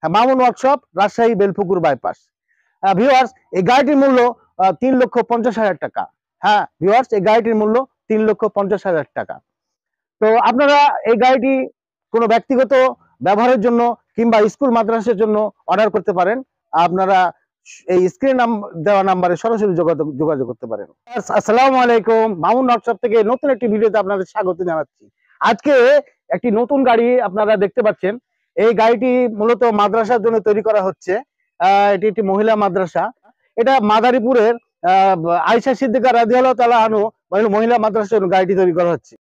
হ্যাঁ, Mamun workshop Rajshahi Belpukur bypass হ্যাঁ, viewers এই গাড়িটির মূল্য তিন লক্ষ পঞ্চাশ হাজার টাকা হ্যাঁ ভিওয়ার্স এই গাড়িটির মূল্য তিন লক্ষ পঞ্চাশ হাজার টাকা তো আপনারা এই গাড়িটি কোনো ব্যক্তিগত ব্যবহারের জন্য কিংবা স্কুল মাদ্রাসের জন্য অর্ডার করতে পারেন আপনারা এই স্ক্রিন দেওয়া নাম্বারে সরাসরি যোগাযোগ করতে পারেন আসসালাম আলাইকুম মামুন ওয়ার্কশপ থেকে নতুন একটি ভিডিওতে আপনাদের স্বাগত জানাচ্ছি আজকে একটি নতুন গাড়ি আপনারা দেখতে পাচ্ছেন এই গাড়িটি মূলত মাদ্রাসার জন্য তৈরি করা হচ্ছে এটি একটি মহিলা মাদ্রাসা এটা মাদারীপুরের আহ আয়সা সিদ্দিকা রাজিয়াল তালাহানু মহিলা মাদ্রাসার জন্য গাড়িটি তৈরি করা হচ্ছে